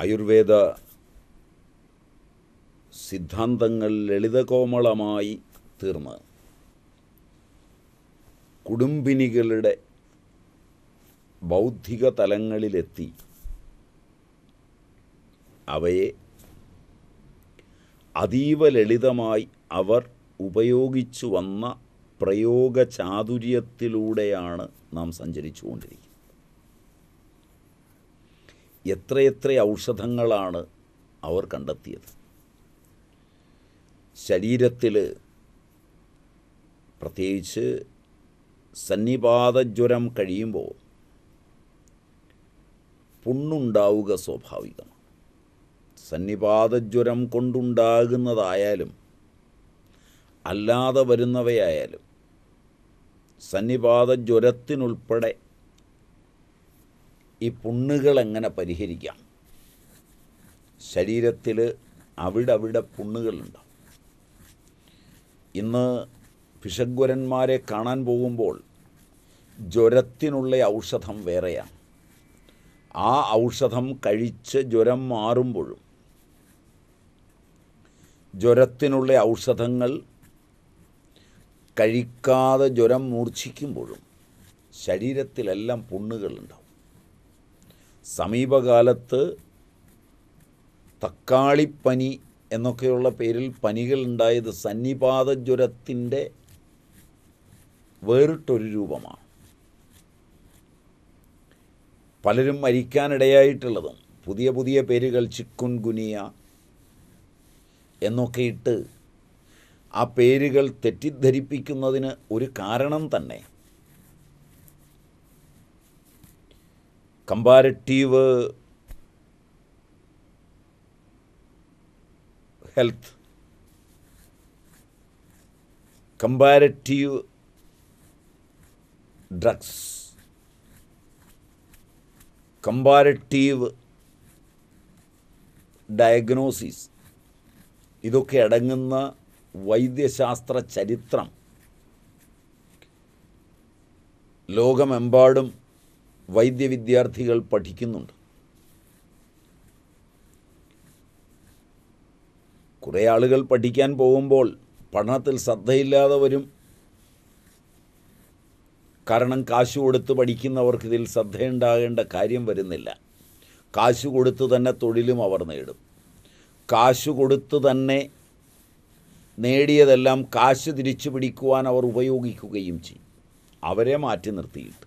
ആയുർവേദ സിദ്ധാന്തങ്ങൾ ലളിതകോമളമായി തീർന്ന് കുടുംബിനികളുടെ ബൗദ്ധിക തലങ്ങളിലെത്തി അവയെ അതീവ ലളിതമായി അവർ ഉപയോഗിച്ചു വന്ന പ്രയോഗചാതുര്യത്തിലൂടെയാണ് നാം സഞ്ചരിച്ചുകൊണ്ടിരിക്കുന്നത് എത്രയെത്ര ഔഷധങ്ങളാണ് അവർ കണ്ടെത്തിയത് ശരീരത്തിൽ പ്രത്യേകിച്ച് സന്നിപാതജ്വരം കഴിയുമ്പോൾ പുണ്ണുണ്ടാവുക സ്വാഭാവികമാണ് സന്നിപാതജ്വരം കൊണ്ടുണ്ടാകുന്നതായാലും അല്ലാതെ വരുന്നവയായാലും സന്നിപാതജ്വരത്തിനുൾപ്പെടെ ഈ പുണ്ണുകൾ എങ്ങനെ പരിഹരിക്കാം ശരീരത്തിൽ അവിടെ അവിടെ പുണ്ണുകളുണ്ടാവും ഇന്ന് പിശഗ്വരന്മാരെ കാണാൻ പോകുമ്പോൾ ജ്വരത്തിനുള്ള ഔഷധം വേറെയാണ് ആ ഔഷധം കഴിച്ച് ജ്വരം മാറുമ്പോഴും ജ്വരത്തിനുള്ള ഔഷധങ്ങൾ കഴിക്കാതെ ജ്വരം മൂർച്ഛിക്കുമ്പോഴും ശരീരത്തിലെല്ലാം പുണ്ണുകളുണ്ടാവും സമീപകാലത്ത് തക്കാളിപ്പനി എന്നൊക്കെയുള്ള പേരിൽ പനികൾ ഉണ്ടായത് സന്നിപാത ജ്വരത്തിൻ്റെ വേറിട്ടൊരു രൂപമാണ് പലരും മരിക്കാനിടയായിട്ടുള്ളതും പുതിയ പുതിയ പേരുകൾ ചിക്കുൻ ഗുനിയ എന്നൊക്കെ ഇട്ട് ആ പേരുകൾ തെറ്റിദ്ധരിപ്പിക്കുന്നതിന് ഒരു കാരണം തന്നെ comparative health comparative drugs comparative diagnosis ഇതൊക്കെ അടങ്ങുന്ന വൈദ്യശാസ്ത്ര ചരിത്രം ലോകമെമ്പാടും വൈദ്യ വിദ്യാർത്ഥികൾ പഠിക്കുന്നുണ്ട് കുറേ ആളുകൾ പഠിക്കാൻ പോകുമ്പോൾ പഠനത്തിൽ ശ്രദ്ധയില്ലാതെ വരും കാരണം കാശു കൊടുത്ത് പഠിക്കുന്നവർക്ക് ഇതിൽ ശ്രദ്ധയുണ്ടാകേണ്ട കാര്യം വരുന്നില്ല കാശു കൊടുത്ത് തന്നെ തൊഴിലും അവർ നേടും കാശു കൊടുത്ത് തന്നെ നേടിയതെല്ലാം കാശ് തിരിച്ചു പിടിക്കുവാൻ അവർ ഉപയോഗിക്കുകയും ചെയ്യും അവരെ മാറ്റി നിർത്തിയിട്ട്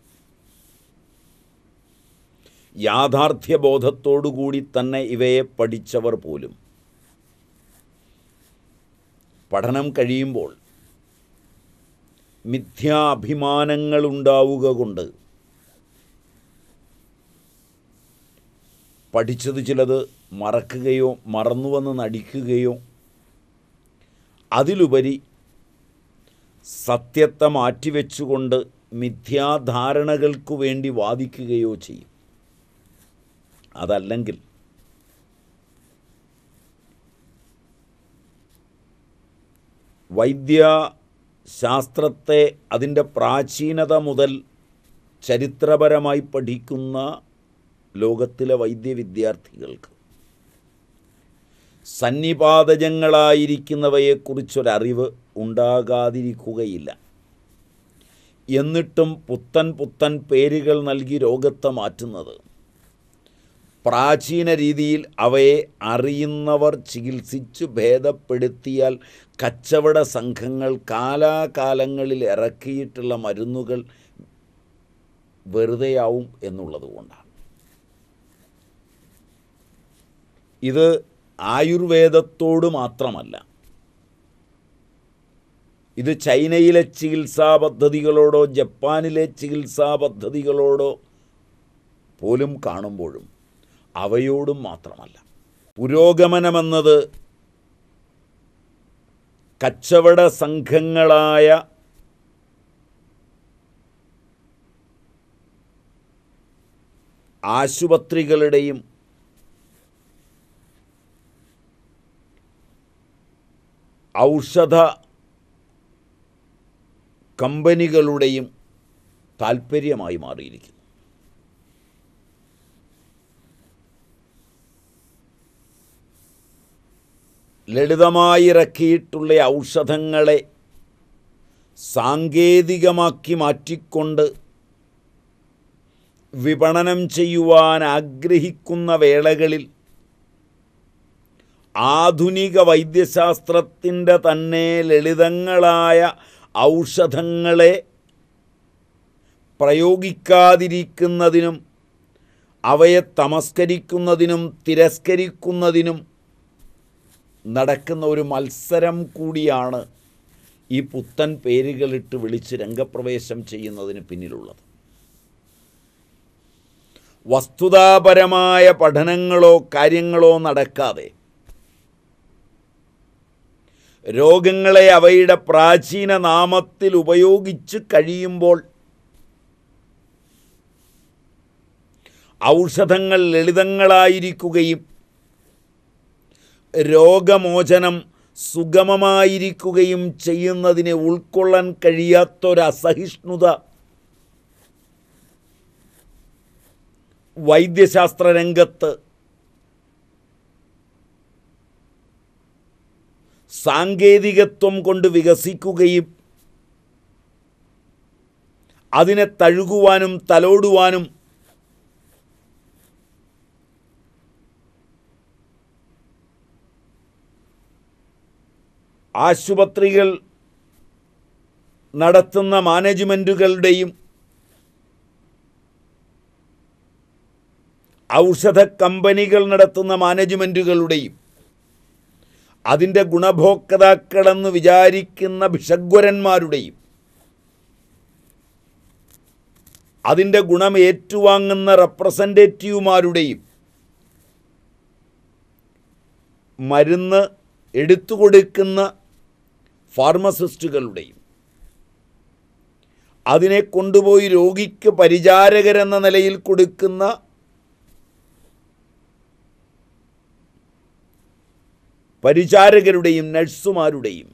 യാഥാർത്ഥ്യബോധത്തോടുകൂടി തന്നെ ഇവയെ പഠിച്ചവർ പോലും പഠനം കഴിയുമ്പോൾ ഉണ്ടാവുക കൊണ്ട് പഠിച്ചത് ചിലത് മറക്കുകയോ മറന്നുവന്ന് നടിക്കുകയോ അതിലുപരി സത്യത്തെ മാറ്റിവെച്ചുകൊണ്ട് മിഥ്യാധാരണകൾക്കു വേണ്ടി വാദിക്കുകയോ ചെയ്യും അതല്ലെങ്കിൽ വൈദ്യ ശാസ്ത്രത്തെ അതിൻ്റെ പ്രാചീനത മുതൽ ചരിത്രപരമായി പഠിക്കുന്ന ലോകത്തിലെ വൈദ്യ വിദ്യാർത്ഥികൾക്ക് സന്നിപാതജങ്ങളായിരിക്കുന്നവയെക്കുറിച്ചൊരറിവ് ഉണ്ടാകാതിരിക്കുകയില്ല എന്നിട്ടും പുത്തൻ പുത്തൻ പേരുകൾ നൽകി രോഗത്തെ മാറ്റുന്നത് പ്രാചീന രീതിയിൽ അവയെ അറിയുന്നവർ ചികിത്സിച്ചു ഭേദപ്പെടുത്തിയാൽ കച്ചവട സംഘങ്ങൾ കാലാകാലങ്ങളിൽ ഇറക്കിയിട്ടുള്ള മരുന്നുകൾ വെറുതെയാവും എന്നുള്ളതുകൊണ്ടാണ് ഇത് ആയുർവേദത്തോട് മാത്രമല്ല ഇത് ചൈനയിലെ ചികിത്സാ പദ്ധതികളോടോ ജപ്പാനിലെ ചികിത്സാ പദ്ധതികളോടോ പോലും കാണുമ്പോഴും അവയോടും മാത്രമല്ല പുരോഗമനമെന്നത് കച്ചവട സംഘങ്ങളായ ആശുപത്രികളുടെയും ഔഷധ കമ്പനികളുടെയും താൽപ്പര്യമായി മാറിയിരിക്കുന്നു ലളിതമായിറക്കിയിട്ടുള്ള ഇറക്കിയിട്ടുള്ള ഔഷധങ്ങളെ സാങ്കേതികമാക്കി മാറ്റിക്കൊണ്ട് വിപണനം ചെയ്യുവാൻ ആഗ്രഹിക്കുന്ന വേളകളിൽ ആധുനിക വൈദ്യശാസ്ത്രത്തിൻ്റെ തന്നെ ലളിതങ്ങളായ ഔഷധങ്ങളെ പ്രയോഗിക്കാതിരിക്കുന്നതിനും അവയെ തമസ്കരിക്കുന്നതിനും തിരസ്കരിക്കുന്നതിനും നടക്കുന്ന ഒരു മത്സരം കൂടിയാണ് ഈ പുത്തൻ പേരുകളിട്ട് വിളിച്ച് രംഗപ്രവേശം ചെയ്യുന്നതിന് പിന്നിലുള്ളത് വസ്തുതാപരമായ പഠനങ്ങളോ കാര്യങ്ങളോ നടക്കാതെ രോഗങ്ങളെ അവയുടെ പ്രാചീന നാമത്തിൽ ഉപയോഗിച്ച് കഴിയുമ്പോൾ ഔഷധങ്ങൾ ലളിതങ്ങളായിരിക്കുകയും രോഗമോചനം സുഗമമായിരിക്കുകയും ചെയ്യുന്നതിനെ ഉൾക്കൊള്ളാൻ കഴിയാത്തൊരസഹിഷ്ണുത വൈദ്യശാസ്ത്ര രംഗത്ത് സാങ്കേതികത്വം കൊണ്ട് വികസിക്കുകയും അതിനെ തഴുകുവാനും തലോടുവാനും ആശുപത്രികൾ നടത്തുന്ന മാനേജ്മെൻറ്റുകളുടെയും ഔഷധ കമ്പനികൾ നടത്തുന്ന മാനേജ്മെൻറ്റുകളുടെയും അതിൻ്റെ ഗുണഭോക്താക്കളെന്ന് വിചാരിക്കുന്ന ഭിഷഗ്വരന്മാരുടെയും അതിൻ്റെ ഗുണം ഏറ്റുവാങ്ങുന്ന റെപ്രസെൻറ്റേറ്റീവുമാരുടെയും മരുന്ന് എടുത്തു കൊടുക്കുന്ന ഫാർമസിസ്റ്റുകളുടെയും അതിനെ കൊണ്ടുപോയി രോഗിക്ക് പരിചാരകരെന്ന നിലയിൽ കൊടുക്കുന്ന പരിചാരകരുടെയും നഴ്സുമാരുടെയും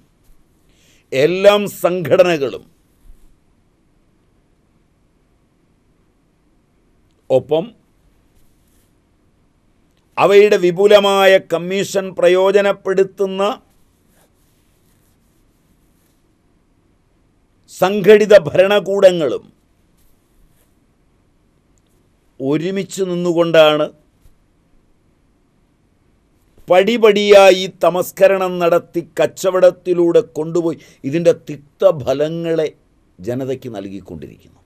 എല്ലാം സംഘടനകളും ഒപ്പം അവയുടെ വിപുലമായ കമ്മീഷൻ പ്രയോജനപ്പെടുത്തുന്ന സംഘടിത ഭരണകൂടങ്ങളും ഒരുമിച്ച് നിന്നുകൊണ്ടാണ് പടിപടിയായി തമസ്കരണം നടത്തി കച്ചവടത്തിലൂടെ കൊണ്ടുപോയി ഇതിൻ്റെ തിക്തഫലങ്ങളെ ജനതയ്ക്ക് നൽകിക്കൊണ്ടിരിക്കുന്നു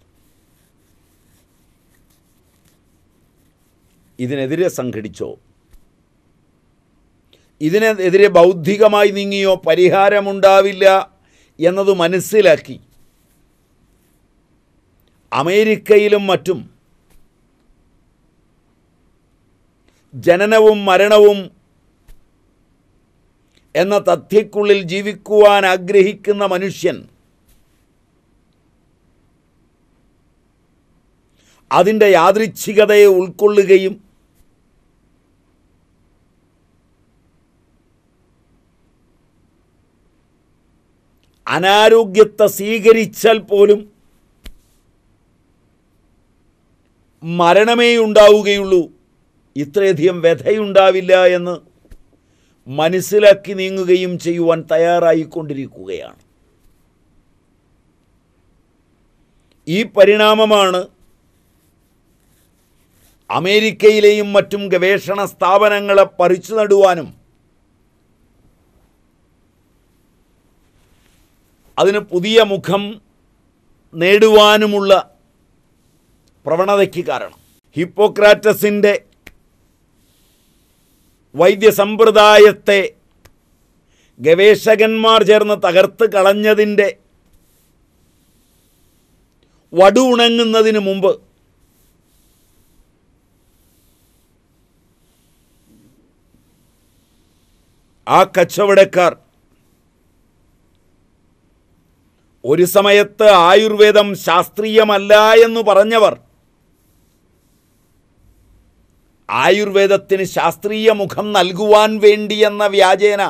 ഇതിനെതിരെ സംഘടിച്ചോ ഇതിനെതിരെ ബൗദ്ധികമായി നീങ്ങിയോ പരിഹാരമുണ്ടാവില്ല എന്നത് മനസ്സിലാക്കി അമേരിക്കയിലും മറ്റും ജനനവും മരണവും എന്ന തഥ്യക്കുള്ളിൽ ജീവിക്കുവാൻ ആഗ്രഹിക്കുന്ന മനുഷ്യൻ അതിൻ്റെ യാദൃച്ഛികതയെ ഉൾക്കൊള്ളുകയും അനാരോഗ്യത്തെ സ്വീകരിച്ചാൽ പോലും മരണമേ ഉണ്ടാവുകയുള്ളൂ ഇത്രയധികം വ്യഥയുണ്ടാവില്ല എന്ന് മനസ്സിലാക്കി നീങ്ങുകയും ചെയ്യുവാൻ തയ്യാറായിക്കൊണ്ടിരിക്കുകയാണ് ഈ പരിണാമമാണ് അമേരിക്കയിലെയും മറ്റും ഗവേഷണ സ്ഥാപനങ്ങളെ പറിച്ചു നടുവാനും അതിന് പുതിയ മുഖം നേടുവാനുമുള്ള പ്രവണതയ്ക്ക് കാരണം ഹിപ്പോക്രാറ്റസിൻ്റെ വൈദ്യസമ്പ്രദായത്തെ ഗവേഷകന്മാർ ചേർന്ന് തകർത്ത് കളഞ്ഞതിൻ്റെ വടു ഉണങ്ങുന്നതിന് മുമ്പ് ആ കച്ചവടക്കാർ ഒരു സമയത്ത് ആയുർവേദം ശാസ്ത്രീയമല്ല എന്ന് പറഞ്ഞവർ ആയുർവേദത്തിന് ശാസ്ത്രീയ മുഖം നൽകുവാൻ വേണ്ടി എന്ന വ്യാജേന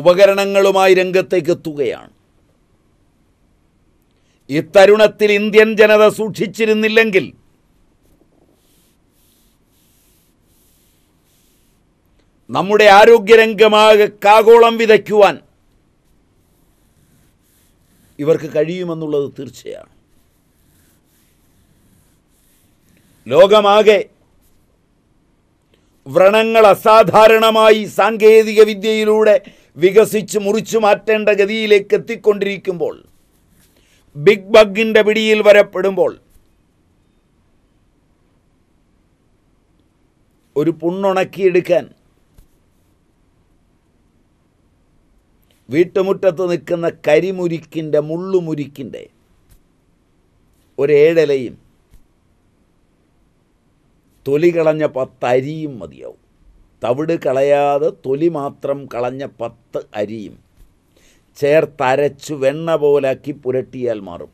ഉപകരണങ്ങളുമായി രംഗത്തേക്ക് എത്തുകയാണ് ഇത്തരുണത്തിൽ ഇന്ത്യൻ ജനത സൂക്ഷിച്ചിരുന്നില്ലെങ്കിൽ നമ്മുടെ ആരോഗ്യരംഗമാകെ കാഗോളം വിതയ്ക്കുവാൻ ഇവർക്ക് കഴിയുമെന്നുള്ളത് തീർച്ചയാണ് ലോകമാകെ വ്രണങ്ങൾ അസാധാരണമായി സാങ്കേതിക വിദ്യയിലൂടെ വികസിച്ച് മുറിച്ചു മാറ്റേണ്ട ഗതിയിലേക്ക് എത്തിക്കൊണ്ടിരിക്കുമ്പോൾ ബിഗ് ബഗിൻ്റെ പിടിയിൽ വരപ്പെടുമ്പോൾ ഒരു പുണ്ണുണക്കിയെടുക്കാൻ വീട്ടുമുറ്റത്ത് നിൽക്കുന്ന കരിമുരിക്കിൻ്റെ മുള്ളുമുരിക്കിൻ്റെ ഒരേഴലയും തൊലി കളഞ്ഞ പത്ത് അരിയും മതിയാവും തവിട് കളയാതെ തൊലി മാത്രം കളഞ്ഞ പത്ത് അരിയും ചേർത്തരച്ചു വെണ്ണ പോലാക്കി പുരട്ടിയാൽ മാറും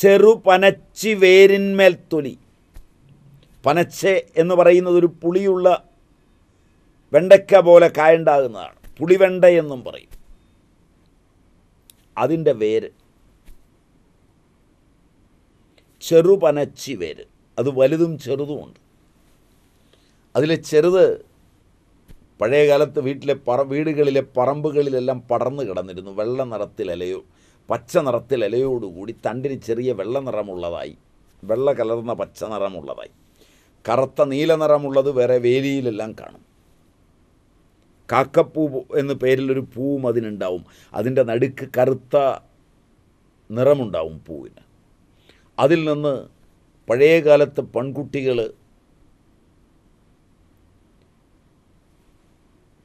ചെറു പനച്ചി വേരിന്മേൽ തൊലി പനച്ചെ എന്ന് പറയുന്നത് ഒരു പുളിയുള്ള വെണ്ടയ്ക്ക പോലെ കായുണ്ടാകുന്നതാണ് പുളിവെണ്ട എന്നും പറയും അതിൻ്റെ വേര് ചെറുപനച്ചി വേര് അത് വലുതും ചെറുതുമുണ്ട് അതിലെ ചെറുത് പഴയ വീട്ടിലെ പറ വീടുകളിലെ പറമ്പുകളിലെല്ലാം പടർന്നു കിടന്നിരുന്നു വെള്ള നിറത്തിലലയോ പച്ച നിറത്തിലലയോടുകൂടി തണ്ടിന് ചെറിയ വെള്ള നിറമുള്ളതായി വെള്ള കലർന്ന പച്ച നിറമുള്ളതായി കറുത്ത നീല നിറമുള്ളത് വേറെ വേലിയിലെല്ലാം കാണും കാക്കപ്പൂ എന്ന പേരിലൊരു പൂവും അതിനുണ്ടാവും അതിൻ്റെ നടുക്ക് കറുത്ത നിറമുണ്ടാവും പൂവിന് അതിൽ നിന്ന് പഴയ പെൺകുട്ടികൾ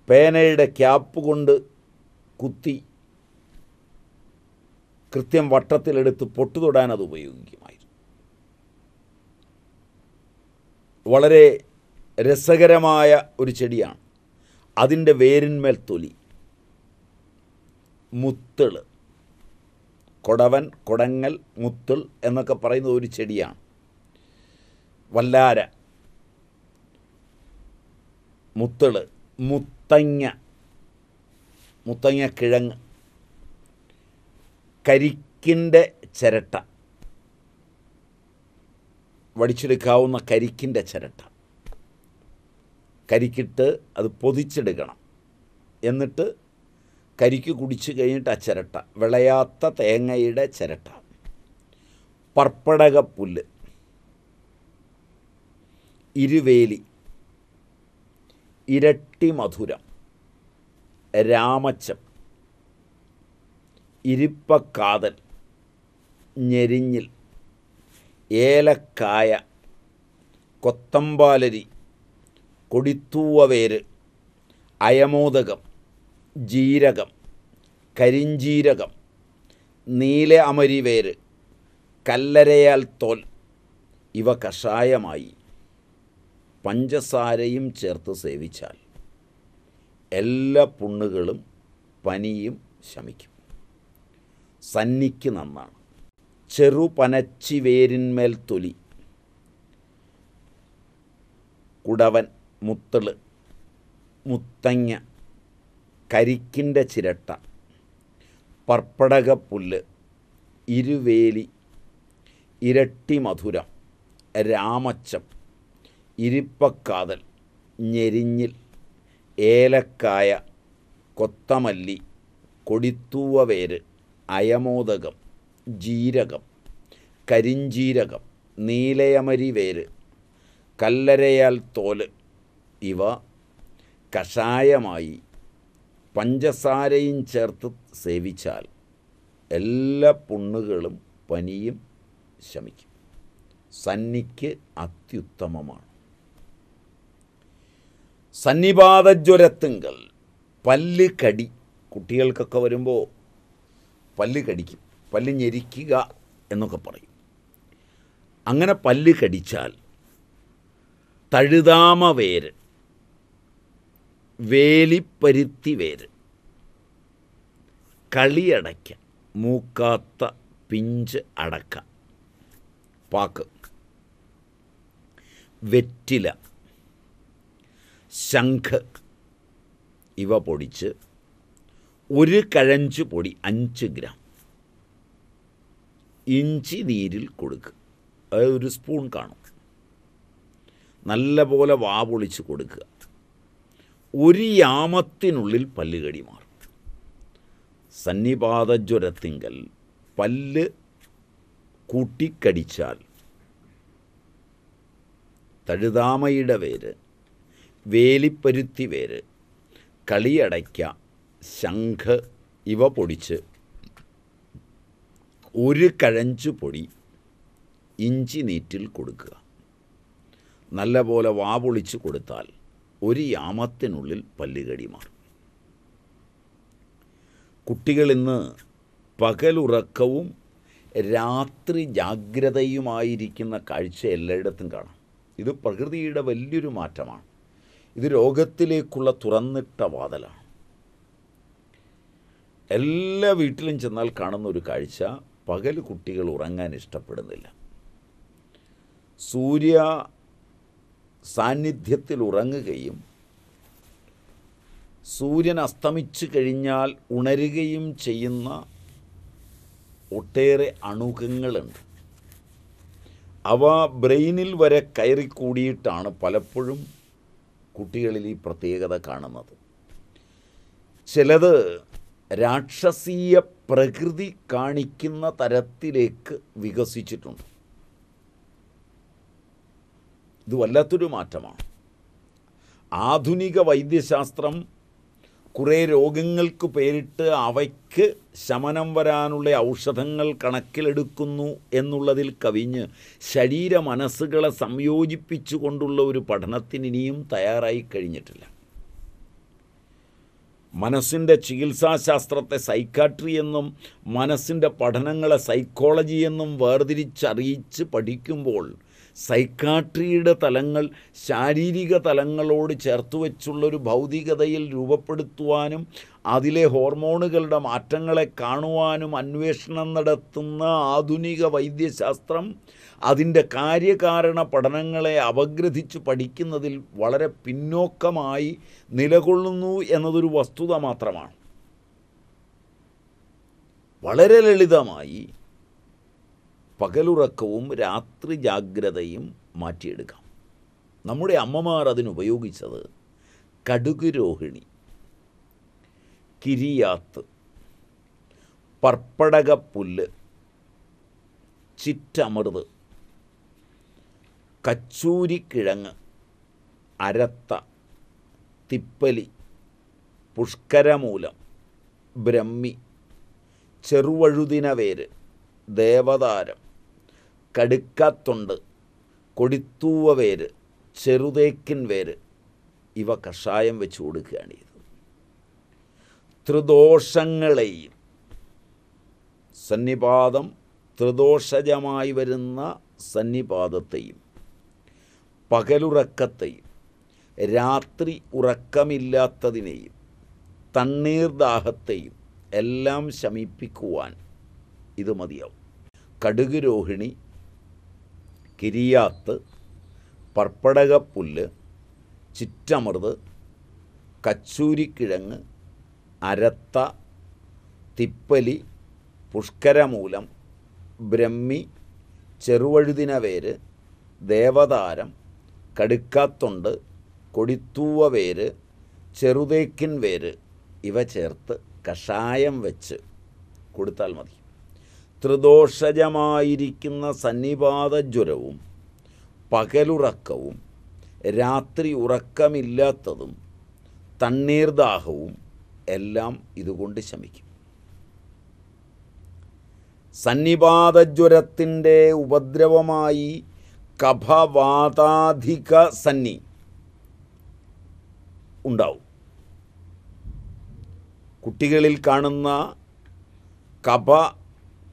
പേനയുടെ ക്യാപ്പ് കൊണ്ട് കുത്തി കൃത്യം വട്ടത്തിലെടുത്ത് പൊട്ടുതൊടാൻ അത് ഉപയോഗിക്കുമായിരുന്നു വളരെ രസകരമായ ഒരു ചെടിയാണ് അതിൻ്റെ വേരിന്മേൽ തൊലി മുത്തള് കൊടവൻ കൊടങ്ങൽ മുത്തുൾ എന്നൊക്കെ പറയുന്നത് ഒരു ചെടിയാണ് വല്ലാര മുത്തൾ മുത്തങ്ങ മുത്തങ്ങ കിഴങ്ങ് കരിക്കിൻ്റെ ചിരട്ട വടിച്ചെടുക്കാവുന്ന കരിക്കിൻ്റെ ചിരട്ട കരിക്കിട്ട് അത് പൊതിച്ചെടുക്കണം എന്നിട്ട് കരിക്ക് കുടിച്ചു കഴിഞ്ഞിട്ട് ആ ചിരട്ട വിളയാത്ത തേങ്ങയുടെ ചിരട്ട പർപ്പടകപ്പുല്ല് ഇരുവേലി ഇരട്ടി മധുരം രാമച്ചം ഇരിപ്പക്കാതൽ ഞെരിഞ്ഞിൽ ഏലക്കായ കൊത്തമ്പാലരി കൊടിത്തൂവവേര് അയമോദകം ജീരകം കരിഞ്ജീരകം നീല വേര് കല്ലരയാൽ തോൽ ഇവ കഷായമായി പഞ്ചസാരയും ചേർത്ത് സേവിച്ചാൽ എല്ലാ പുണ്ണുകളും പനിയും ശമിക്കും സന്നിക്ക് നന്നാണ് ചെറു പനച്ചി വേരിന്മേൽ തൊലി കുടവൻ മുത്തള് മുത്തങ്ങ കരിക്കിൻ്റെ ചിരട്ട പർപ്പടകപ്പുല്ല് ഇരുവേലി ഇരട്ടി മധുരം രാമച്ചം ഇരിപ്പക്കാതൽ ഞെരിഞ്ഞിൽ ഏലക്കായ കൊത്തമല്ലി കൊടിത്തൂവവേര് അയമോദകം ജീരകം കരിഞ്ചീരകം നീലയമരി വേര് കല്ലരയാൽ തോല് ഇവ കഷായമായി പഞ്ചസാരയും ചേർത്ത് സേവിച്ചാൽ എല്ലാ പുണ്ണുകളും പനിയും ശമിക്കും സന്നിക്ക് അത്യുത്തമമാണ് സന്നിപാതജ്വരത്തുങ്കൽ പല്ല് കടി കുട്ടികൾക്കൊക്കെ വരുമ്പോൾ പല്ല് കടിക്കും പല്ല് ഞെരിക്കുക എന്നൊക്കെ പറയും അങ്ങനെ പല്ല് കടിച്ചാൽ തഴുതാമ വേര് വേലിപ്പരുത്തി വേര് കളിയടയ്ക്ക മൂക്കാത്ത പിഞ്ച് അടക്ക പാക്ക് വെറ്റില ശംഖ് ഇവ പൊടിച്ച് ഒരു കഴഞ്ച് പൊടി അഞ്ച് ഗ്രാം ഇഞ്ചി നീരിൽ കൊടുക്കുക അതായത് ഒരു സ്പൂൺ കാണും നല്ലപോലെ വാ പൊളിച്ച് കൊടുക്കുക ഒരു യാമത്തിനുള്ളിൽ പല്ല് കടിമാറും സന്നിപാതജ്വരത്തിങ്കൽ പല്ല് കൂട്ടിക്കടിച്ചാൽ തഴുതാമയുടെ വേര് വേലിപ്പരുത്തി വേര് കളിയടയ്ക്ക ശംഖ് ഇവ പൊടിച്ച് ഒരു കഴഞ്ചു പൊടി ഇഞ്ചി നീറ്റിൽ കൊടുക്കുക നല്ലപോലെ വാ പൊളിച്ച് കൊടുത്താൽ ഒരു യാമത്തിനുള്ളിൽ പല്ലുകടി മാറും കുട്ടികൾ ഇന്ന് പകലുറക്കവും രാത്രി ജാഗ്രതയുമായിരിക്കുന്ന കാഴ്ച എല്ലായിടത്തും കാണാം ഇത് പ്രകൃതിയുടെ വലിയൊരു മാറ്റമാണ് ഇത് രോഗത്തിലേക്കുള്ള തുറന്നിട്ട വാതലാണ് എല്ലാ വീട്ടിലും ചെന്നാൽ കാണുന്ന ഒരു കാഴ്ച പകൽ കുട്ടികൾ ഉറങ്ങാൻ ഇഷ്ടപ്പെടുന്നില്ല സൂര്യ സാന്നിധ്യത്തിൽ ഉറങ്ങുകയും സൂര്യൻ അസ്തമിച്ചു കഴിഞ്ഞാൽ ഉണരുകയും ചെയ്യുന്ന ഒട്ടേറെ അണുകങ്ങളുണ്ട് അവ ബ്രെയിനിൽ വരെ കയറിക്കൂടിയിട്ടാണ് പലപ്പോഴും കുട്ടികളിൽ ഈ പ്രത്യേകത കാണുന്നത് ചിലത് രാക്ഷസീയ പ്രകൃതി കാണിക്കുന്ന തരത്തിലേക്ക് വികസിച്ചിട്ടുണ്ട് ഇത് വല്ലാത്തൊരു മാറ്റമാണ് ആധുനിക വൈദ്യശാസ്ത്രം കുറേ രോഗങ്ങൾക്ക് പേരിട്ട് അവയ്ക്ക് ശമനം വരാനുള്ള ഔഷധങ്ങൾ കണക്കിലെടുക്കുന്നു എന്നുള്ളതിൽ കവിഞ്ഞ് ശരീര മനസ്സുകളെ സംയോജിപ്പിച്ചു കൊണ്ടുള്ള ഒരു പഠനത്തിന് ഇനിയും തയ്യാറായി കഴിഞ്ഞിട്ടില്ല മനസ്സിൻ്റെ ചികിത്സാശാസ്ത്രത്തെ സൈക്കാട്രി എന്നും മനസ്സിൻ്റെ പഠനങ്ങളെ സൈക്കോളജി എന്നും വേർതിരിച്ചറിയിച്ച് പഠിക്കുമ്പോൾ സൈക്കാട്രിയുടെ തലങ്ങൾ ശാരീരിക തലങ്ങളോട് ചേർത്ത് വെച്ചുള്ളൊരു ഭൗതികതയിൽ രൂപപ്പെടുത്തുവാനും അതിലെ ഹോർമോണുകളുടെ മാറ്റങ്ങളെ കാണുവാനും അന്വേഷണം നടത്തുന്ന ആധുനിക വൈദ്യശാസ്ത്രം അതിൻ്റെ കാര്യകാരണ പഠനങ്ങളെ അപഗ്രഥിച്ച് പഠിക്കുന്നതിൽ വളരെ പിന്നോക്കമായി നിലകൊള്ളുന്നു എന്നതൊരു വസ്തുത മാത്രമാണ് വളരെ ലളിതമായി പകലുറക്കവും രാത്രി ജാഗ്രതയും മാറ്റിയെടുക്കാം നമ്മുടെ അമ്മമാർ അതിനുപയോഗിച്ചത് കടുക് രോഹിണി കിരിയാത്ത് പർപ്പടകപ്പുല്ല് ചിറ്റമൃത് കച്ചൂരിക്കിഴങ്ങ് അരത്ത തിപ്പലി പുഷ്കരമൂലം ബ്രഹ്മി ചെറുവഴുതിനവേര് ദേവതാരം കടുക്കാത്തൊണ്ട് കൊടിത്തൂവ വേര് ചെറുതേക്കിൻ വേര് ഇവ കഷായം വെച്ച് കൊടുക്കുകയാണ് ചെയ്തത് ത്രിദോഷങ്ങളെയും സന്നിപാതം ത്രിദോഷജമായി വരുന്ന സന്നിപാതത്തെയും പകലുറക്കത്തെയും രാത്രി ഉറക്കമില്ലാത്തതിനെയും തണ്ണീർ ദാഹത്തെയും എല്ലാം ശമിപ്പിക്കുവാൻ ഇത് മതിയാവും കടുക് രോഹിണി കിരിയാത്ത് പർപ്പടകപ്പുല്ല് ചിറ്റമൃത് കച്ചൂരിക്കിഴങ്ങ് അരത്ത തിപ്പലി പുഷ്കരമൂലം ബ്രഹ്മി ചെറുവഴുതിനവേര് ദേവതാരം കടുക്കാത്തൊണ്ട് കൊടിത്തൂവ വേര് ചെറുതേക്കിൻ വേര് ഇവ ചേർത്ത് കഷായം വെച്ച് കൊടുത്താൽ മതി ത്രിദോഷജമായിരിക്കുന്ന ജ്വരവും പകലുറക്കവും രാത്രി ഉറക്കമില്ലാത്തതും തണ്ണീർദാഹവും എല്ലാം ഇതുകൊണ്ട് ശമിക്കും സന്നിപാതജ്വരത്തിൻ്റെ ഉപദ്രവമായി കഫവാതാധിക സന്നി ഉണ്ടാവും കുട്ടികളിൽ കാണുന്ന കഫ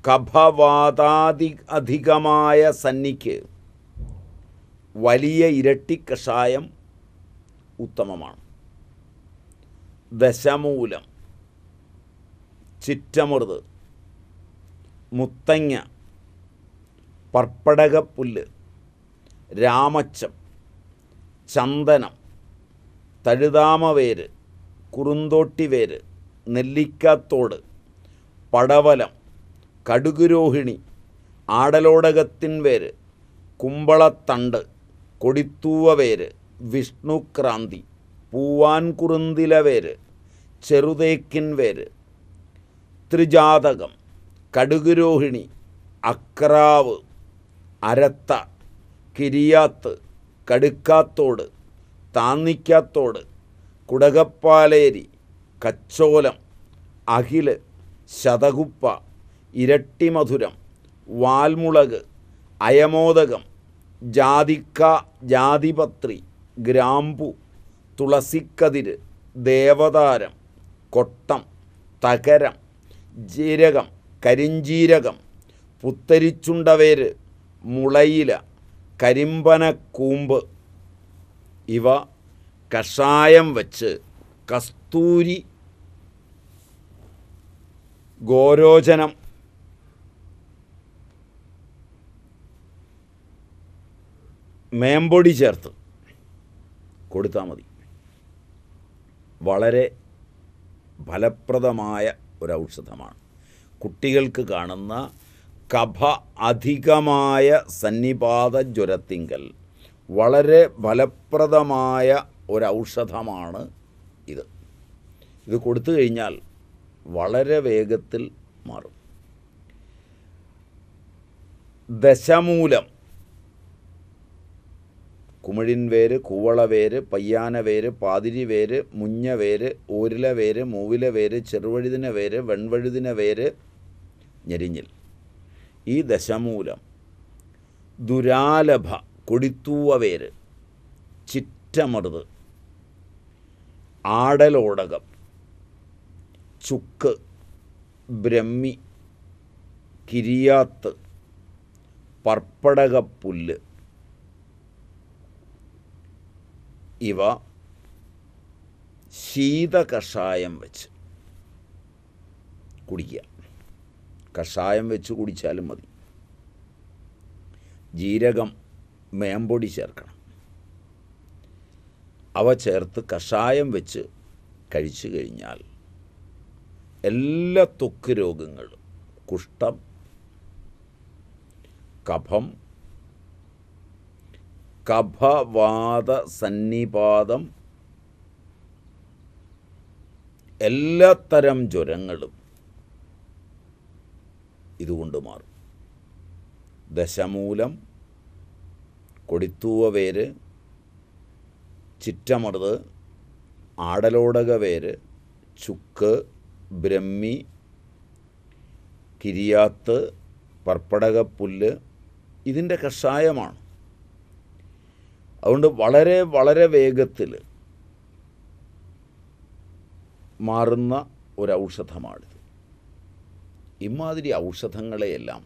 കഭവാതാതി അധികമായ സന്നിക്ക് വലിയ ഇരട്ടി കഷായം ഉത്തമമാണ് ദശമൂലം ചിറ്റമൃത് മുത്തങ്ങ പർപ്പടകപ്പുല്ല് രാമച്ചം ചന്ദനം തഴുതാമവേര് കുറുന്തോട്ടിവേര് നെല്ലിക്കാത്തോട് പടവലം കടുകുരോഹിണി ആടലോടകത്തിൻ വേര് കുമ്പളത്തണ്ട് കൊടിത്തൂവ വേര് വിഷ്ണുക്രാന്തി പൂവാൻകുറുന്തില വേര് ചെറുതേക്കിൻ വേര് ത്രിജാതകം കടുകുരോഹിണി അക്രാവ് അരത്ത കിരിയാത്ത് കടുക്കാത്തോട് താന്നിക്കാത്തോട് കുടകപ്പാലേരി കച്ചോലം അഖില് ശതകുപ്പ ഇരട്ടി മധുരം വാൽമുളക് അയമോദകം ജാതിക്ക ജാതിപത്രി ഗ്രാമ്പു തുളസിക്കതിര് ദേവതാരം കൊട്ടം തകരം ജീരകം കരിഞ്ചീരകം പുത്തരിച്ചുണ്ടവേര് മുളയില കരിമ്പനക്കൂമ്പ് ഇവ കഷായം വച്ച് കസ്തൂരി ഗോരോചനം മേമ്പൊടി ചേർത്ത് കൊടുത്താൽ മതി വളരെ ഫലപ്രദമായ ഒരു ഔഷധമാണ് കുട്ടികൾക്ക് കാണുന്ന കഫ അധികമായ സന്നിപാത ജ്വരത്തിങ്കൽ വളരെ ഫലപ്രദമായ ഒരു ഔഷധമാണ് ഇത് ഇത് കൊടുത്തു കഴിഞ്ഞാൽ വളരെ വേഗത്തിൽ മാറും ദശമൂലം കുമിഴിൻവേര് കൂവളവേര് പയ്യാനവേര് പാതിരിവേര് മുഞ്ഞവേര് ഓരിലവേര് മൂവിലവേര് ചെറുവഴുതിനവേര് വെൺവഴുതിനവേര് ഞെരിഞ്ഞിൽ ഈ ദശമൂലം ദുരാലഭ വേര് ചിറ്റമറുത് ആടലോടകം ചുക്ക് ബ്രഹ്മി കിരിയാത്ത് പർപ്പടകപ്പുല്ല് ഇവ ശീതകഷായം വെച്ച് കുടിക്കുക കഷായം വെച്ച് കുടിച്ചാലും മതി ജീരകം മേമ്പൊടി ചേർക്കണം അവ ചേർത്ത് കഷായം വെച്ച് കഴിച്ചു കഴിഞ്ഞാൽ എല്ലാ ത്വക്ക് രോഗങ്ങളും കുഷ്ഠം കഫം കഫവാത സന്നിപാതം എല്ലാത്തരം ജ്വരങ്ങളും ഇതുകൊണ്ട് മാറും ദശമൂലം കൊടിത്തൂവ വേര് ചിറ്റമറുത് ആടലോടക വേര് ചുക്ക് ബ്രഹ്മി കിരിയാത്ത് പർപ്പടകപ്പുല്ല് ഇതിൻ്റെ കഷായമാണ് അതുകൊണ്ട് വളരെ വളരെ വേഗത്തിൽ മാറുന്ന ഒരു ഔഷധമാണിത് ഇമാതിരി ഔഷധങ്ങളെയെല്ലാം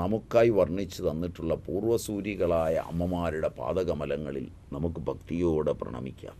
നമുക്കായി വർണ്ണിച്ചു തന്നിട്ടുള്ള പൂർവ്വസൂരികളായ അമ്മമാരുടെ പാതകമലങ്ങളിൽ നമുക്ക് ഭക്തിയോടെ പ്രണമിക്കാം